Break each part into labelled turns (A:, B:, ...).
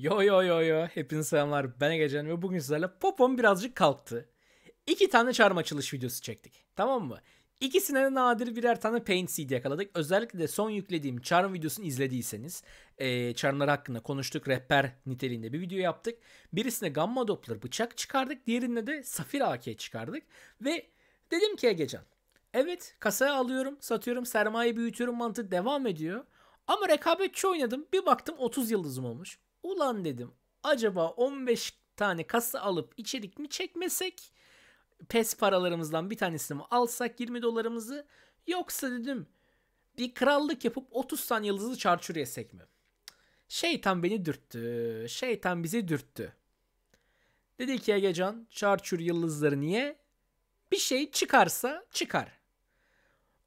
A: Yo yo yo yo hepinize selamlar ben Egecan ve bugün sizlerle popom birazcık kalktı. İki tane çarm açılış videosu çektik tamam mı? İkisine de nadir birer tane Paint Seed yakaladık. Özellikle de son yüklediğim charm videosunu izlediyseniz e, charmlar hakkında konuştuk rapper niteliğinde bir video yaptık. Birisine Gamma Doppler bıçak çıkardık diğerinde de Safir AK çıkardık ve dedim ki Egecan evet kasaya alıyorum satıyorum sermaye büyütüyorum mantığı devam ediyor. Ama rekabetçi oynadım bir baktım 30 yıldızım olmuş. Ulan dedim acaba 15 tane kasa alıp içerik mi çekmesek? PES paralarımızdan bir tanesini mi alsak 20 dolarımızı? Yoksa dedim bir krallık yapıp 30 tane yıldızı çarçur yesek mi? Şeytan beni dürttü. Şeytan bizi dürttü. Dedi ki Egecan çarçur yıldızları niye? Bir şey çıkarsa çıkar.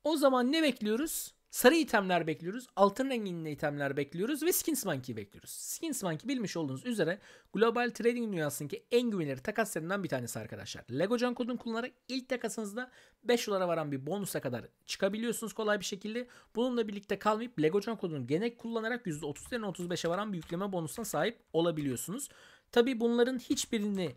A: O zaman ne bekliyoruz? Sarı itemler bekliyoruz. Altın renginde itemler bekliyoruz. Ve Skins Monkey'i bekliyoruz. Skins Monkey bilmiş olduğunuz üzere global trading dünyasındaki en güvenilir takaslarından bir tanesi arkadaşlar. Lego Can kodunu kullanarak ilk takasınızda 5 dolara varan bir bonusa kadar çıkabiliyorsunuz kolay bir şekilde. Bununla birlikte kalmayıp Lego Can kodunu gene kullanarak %30'dan %35'e varan bir yükleme bonusuna sahip olabiliyorsunuz. Tabi bunların hiçbirini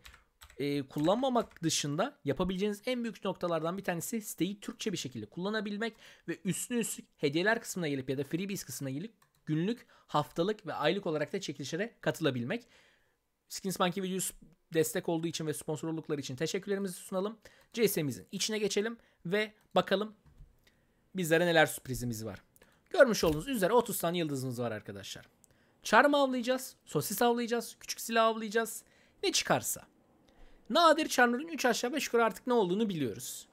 A: e, kullanmamak dışında yapabileceğiniz en büyük noktalardan bir tanesi siteyi Türkçe bir şekilde kullanabilmek ve üstüne üstlük hediyeler kısmına gelip ya da freebies kısmına gelip günlük, haftalık ve aylık olarak da çekilişlere katılabilmek. Skins Monkey Videos destek olduğu için ve sponsor oldukları için teşekkürlerimizi sunalım. CS'imizin içine geçelim ve bakalım bizlere neler sürprizimiz var. Görmüş olduğunuz üzere 30 tane yıldızımız var arkadaşlar. Çarmı avlayacağız, sosis avlayacağız, küçük silah avlayacağız. Ne çıkarsa. Nadir Çarnur'un 3 aşağı 5 yukarı artık ne olduğunu biliyoruz.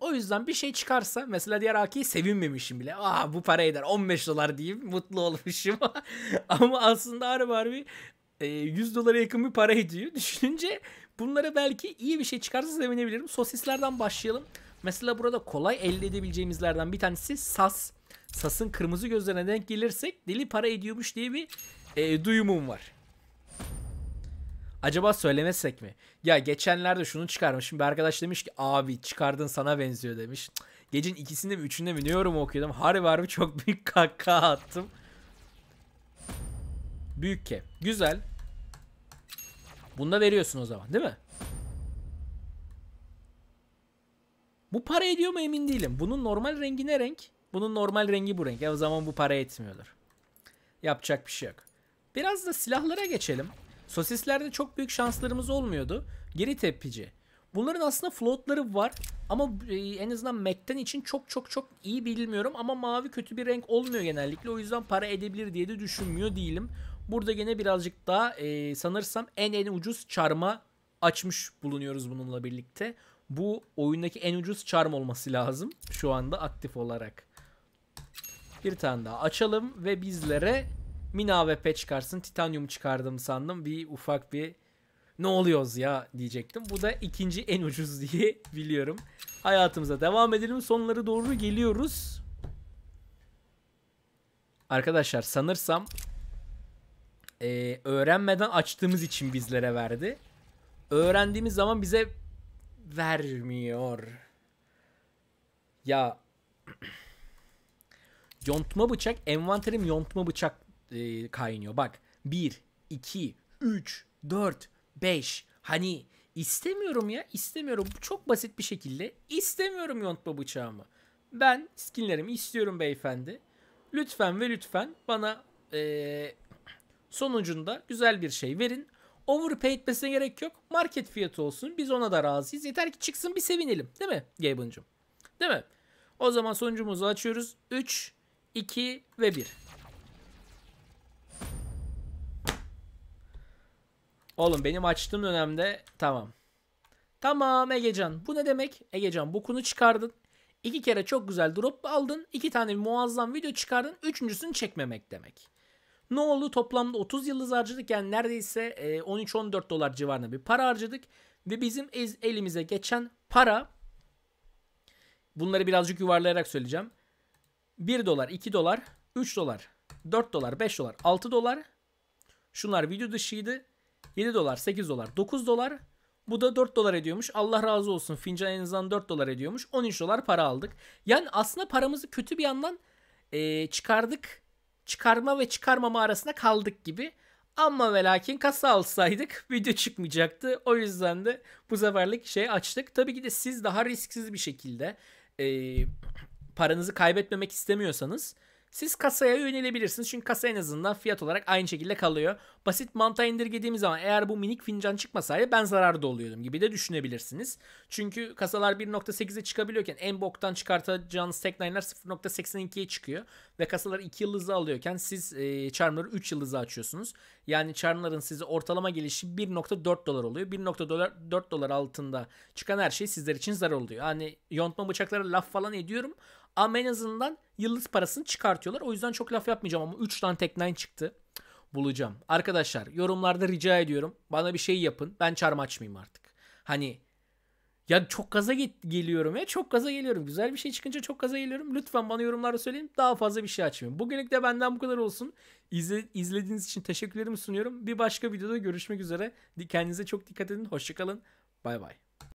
A: O yüzden bir şey çıkarsa mesela diğer AK'yi sevinmemişim bile. Ah bu para eder 15 dolar diyeyim mutlu olmuşum. Ama aslında harbi harbi 100 e, dolara yakın bir para ediyor. Düşününce bunlara belki iyi bir şey çıkarsa sevinebilirim. Sosislerden başlayalım. Mesela burada kolay elde edebileceğimizlerden bir tanesi sas. Sas'ın kırmızı gözlerine denk gelirsek deli para ediyormuş diye bir e, duyumum var. Acaba söylemesek mi? Ya geçenlerde şunu çıkarmışım. Bir arkadaş demiş ki abi çıkardın sana benziyor demiş. Gecenin ikisinde mi üçünde mi ne yorum okuyordum. Harbi harbi çok büyük kaka attım. Büyük ke. Güzel. Bunda veriyorsun o zaman değil mi? Bu para ediyor mu emin değilim. Bunun normal rengi ne renk? Bunun normal rengi bu renk. Ya e, o zaman bu para etmiyordur. Yapacak bir şey yok. Biraz da silahlara geçelim. Sosislerde çok büyük şanslarımız olmuyordu. Geri tepici. Bunların aslında floatları var ama e, en azından Mac'ten için çok çok çok iyi bilmiyorum ama mavi kötü bir renk olmuyor genellikle. O yüzden para edebilir diye de düşünmüyor değilim. Burada gene birazcık daha e, sanırsam en en ucuz çarma açmış bulunuyoruz bununla birlikte. Bu oyundaki en ucuz çarm olması lazım şu anda aktif olarak. Bir tane daha açalım ve bizlere mini AWP çıkarsın. Titanyum çıkardım sandım. Bir ufak bir ne oluyoruz ya diyecektim. Bu da ikinci en ucuz diye biliyorum. Hayatımıza devam edelim. Sonları doğru geliyoruz. Arkadaşlar sanırsam e, öğrenmeden açtığımız için bizlere verdi. Öğrendiğimiz zaman bize vermiyor. Ya yontma bıçak envanterim yontma bıçak e, kaynıyor. Bak 1, 2, 3, 4, 5. Hani istemiyorum ya istemiyorum. Çok basit bir şekilde istemiyorum yontma bıçağımı. Ben skinlerimi istiyorum beyefendi. Lütfen ve lütfen bana e, sonucunda güzel bir şey verin. Overpay etmesine gerek yok. Market fiyatı olsun. Biz ona da razıyız. Yeter ki çıksın bir sevinelim. Değil mi Gaben'cığım? Değil mi? O zaman sonucumuzu açıyoruz. 3, 2 ve 1. Oğlum benim açtığım dönemde tamam. Tamam Egecan. Bu ne demek? Egecan bokunu çıkardın. İki kere çok güzel drop aldın. iki tane muazzam video çıkardın. Üçüncüsünü çekmemek demek. Ne oldu? Toplamda 30 yıldız harcadık. Yani neredeyse 13-14 e, dolar civarında bir para harcadık. Ve bizim elimize geçen para bunları birazcık yuvarlayarak söyleyeceğim. 1 dolar, 2 dolar, 3 dolar, 4 dolar, 5 dolar, 6 dolar. Şunlar video dışıydı. 7 dolar, 8 dolar, 9 dolar. Bu da 4 dolar ediyormuş. Allah razı olsun fincan en azından 4 dolar ediyormuş. 13 dolar para aldık. Yani aslında paramızı kötü bir yandan e, çıkardık. Çıkarma ve çıkarmama arasında kaldık gibi. Ama ve lakin kasa alsaydık video çıkmayacaktı. O yüzden de bu seferlik şey açtık. Tabii ki de siz daha risksiz bir şekilde e, paranızı kaybetmemek istemiyorsanız siz kasaya yönelebilirsiniz çünkü kasa en azından fiyat olarak aynı şekilde kalıyor. Basit mantığa indirgediğimiz zaman eğer bu minik fincan çıkmasaydı ben zararda oluyordum gibi de düşünebilirsiniz. Çünkü kasalar 1.8'e çıkabiliyorken en boktan çıkartacağınız tek line'lar 0.82'ye çıkıyor. Ve kasalar 2 yıldızı alıyorken siz e, charmları 3 yıldızı açıyorsunuz. Yani charmların size ortalama gelişi 1.4 dolar oluyor. 1.4 dolar altında çıkan her şey sizler için zarar oluyor. Hani yontma bıçaklara laf falan ediyorum ama en azından yıldız parasını çıkartıyorlar. O yüzden çok laf yapmayacağım ama 3 tane Tek Nine çıktı. Bulacağım. Arkadaşlar yorumlarda rica ediyorum. Bana bir şey yapın. Ben çarma açmayayım artık. Hani ya çok gaza git geliyorum ya çok gaza geliyorum. Güzel bir şey çıkınca çok gaza geliyorum. Lütfen bana yorumlarda söyleyin. Daha fazla bir şey açmayayım. Bugünlük de benden bu kadar olsun. İzle- izlediğiniz için teşekkürlerimi sunuyorum. Bir başka videoda görüşmek üzere. Kendinize çok dikkat edin. Hoşçakalın. Bay bay.